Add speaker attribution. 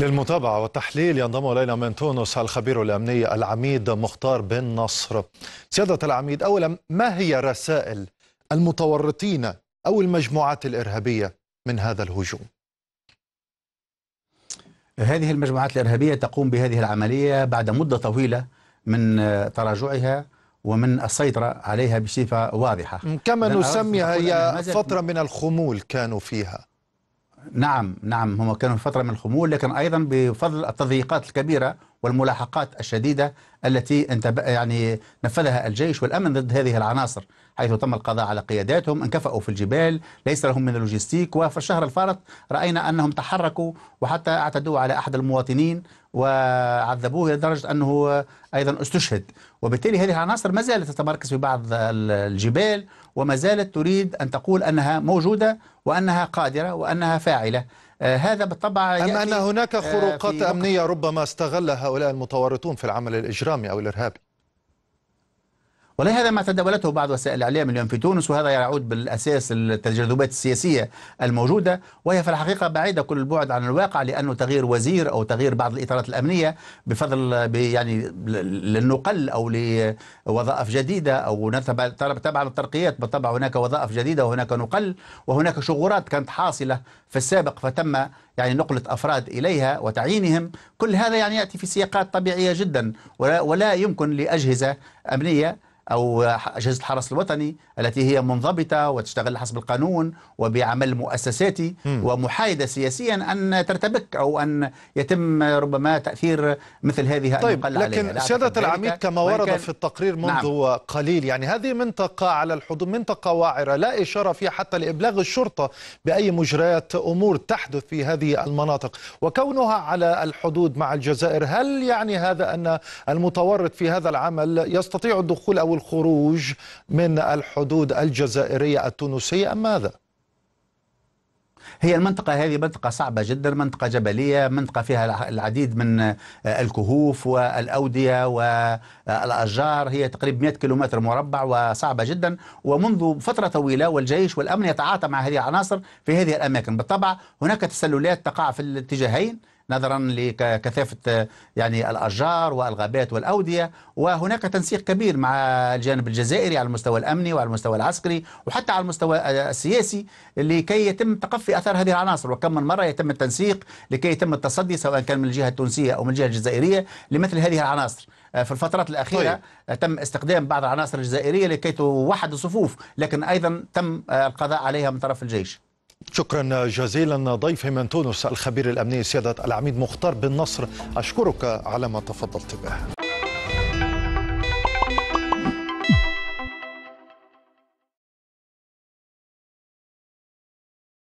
Speaker 1: للمتابعة والتحليل ينضم إلينا من تونس الخبير الأمني العميد مختار بن نصر سيادة العميد أولا ما هي رسائل
Speaker 2: المتورطين أو المجموعات الإرهابية من هذا الهجوم؟ هذه المجموعات الإرهابية تقوم بهذه العملية بعد مدة طويلة من تراجعها ومن السيطرة عليها بصفة واضحة كما نسميها هي فترة من الخمول كانوا فيها نعم نعم هم كانوا في فترة من الخمول لكن أيضا بفضل التضييقات الكبيرة والملاحقات الشديدة التي يعني نفذها الجيش والأمن ضد هذه العناصر حيث تم القضاء على قياداتهم انكفأوا في الجبال ليس لهم من اللوجستيك وفي الشهر الفارط رأينا أنهم تحركوا وحتى اعتدوا على أحد المواطنين وعذبوه لدرجة أنه أيضا استشهد وبالتالي هذه العناصر ما زالت تتمركز في بعض الجبال وما زالت تريد أن تقول أنها موجودة وأنها قادرة وأنها فاعلة آه، هذا بالطبع أم أن هناك خروقات آه،
Speaker 1: أمنية ربما استغل هؤلاء المتورطون في العمل الإجرامي أو
Speaker 2: الإرهابي ولهذا ما تداولته بعض وسائل الاعلام اليوم في تونس وهذا يعود بالاساس التجاذبات السياسيه الموجوده وهي في الحقيقه بعيده كل البعد عن الواقع لانه تغيير وزير او تغيير بعض الاطارات الامنيه بفضل يعني للنقل او لوظائف جديده او تبع الترقيات بالطبع هناك وظائف جديده وهناك نقل وهناك شغورات كانت حاصله في السابق فتم يعني نقلة أفراد إليها وتعيينهم كل هذا يعني يأتي في سياقات طبيعية جدا ولا يمكن لأجهزة أمنية أو أجهزة الحرس الوطني التي هي منضبطة وتشتغل حسب القانون وبعمل مؤسساتي ومحايدة سياسيا أن ترتبك أو أن يتم ربما تأثير مثل هذه طيب لكن عليها. سيادة العميد كما ورد في التقرير منذ نعم. قليل يعني هذه منطقة على الحدود منطقة واعرة
Speaker 1: لا إشارة فيها حتى لإبلاغ الشرطة بأي مجريات أمور تحدث في هذه المناطق وكونها على الحدود مع الجزائر هل يعني هذا أن المتورط في هذا العمل يستطيع الدخول أو الخروج من الحدود الجزائرية
Speaker 2: التونسية أم ماذا؟ هي المنطقة هذه منطقة صعبة جدا منطقة جبلية منطقة فيها العديد من آه، الكهوف والأودية والأشجار هي تقريبا 100 كيلومتر مربع وصعبة جدا ومنذ فترة طويلة والجيش والأمن يتعاطى مع هذه العناصر في هذه الأماكن بالطبع هناك تسللات تقع في الاتجاهين نظرا لكثافه يعني الاشجار والغابات والاوديه وهناك تنسيق كبير مع الجانب الجزائري على المستوى الامني وعلى المستوى العسكري وحتى على المستوى آه، السياسي لكي يتم تقفي اثار هذه العناصر وكم من مره يتم التنسيق لكي يتم التصدي سواء كان من الجهه التونسيه او من الجهه الجزائريه لمثل هذه العناصر آه، في الفترات الأخيرة طيب. آه، تم استخدام بعض العناصر الجزائرية لكي توحد الصفوف لكن أيضا تم القضاء عليها من طرف الجيش شكرا جزيلا ضيفي من تونس الخبير
Speaker 1: الامني سياده العميد مختار بن نصر اشكرك على ما تفضلت به